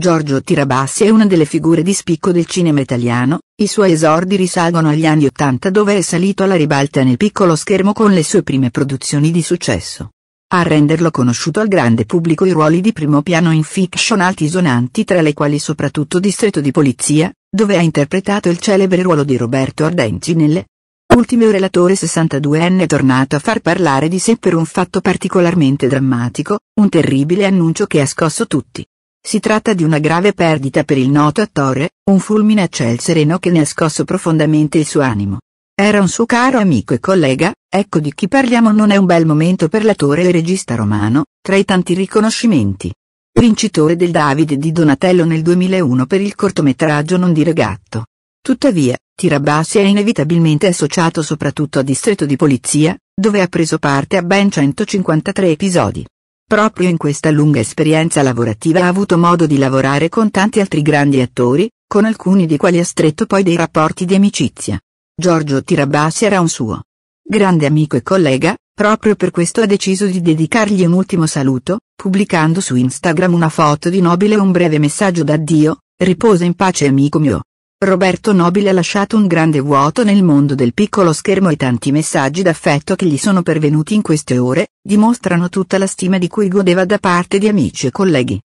Giorgio Tirabassi è una delle figure di spicco del cinema italiano, i suoi esordi risalgono agli anni Ottanta dove è salito alla ribalta nel piccolo schermo con le sue prime produzioni di successo. A renderlo conosciuto al grande pubblico i ruoli di primo piano in fiction altisonanti tra le quali soprattutto Distretto di Polizia, dove ha interpretato il celebre ruolo di Roberto Ardenti nelle Ultime relatore 62enne è tornato a far parlare di sé per un fatto particolarmente drammatico, un terribile annuncio che ha scosso tutti. Si tratta di una grave perdita per il noto attore, un fulmine a ciel sereno che ne ha scosso profondamente il suo animo. Era un suo caro amico e collega, ecco di chi parliamo non è un bel momento per l'attore e il regista romano, tra i tanti riconoscimenti. Vincitore del David di Donatello nel 2001 per il cortometraggio Non dire gatto. Tuttavia, Tirabassi è inevitabilmente associato soprattutto a Distretto di Polizia, dove ha preso parte a ben 153 episodi. Proprio in questa lunga esperienza lavorativa ha avuto modo di lavorare con tanti altri grandi attori, con alcuni dei quali ha stretto poi dei rapporti di amicizia. Giorgio Tirabassi era un suo grande amico e collega, proprio per questo ha deciso di dedicargli un ultimo saluto, pubblicando su Instagram una foto di Nobile e un breve messaggio d'addio, riposa in pace amico mio. Roberto Nobile ha lasciato un grande vuoto nel mondo del piccolo schermo e tanti messaggi d'affetto che gli sono pervenuti in queste ore, dimostrano tutta la stima di cui godeva da parte di amici e colleghi.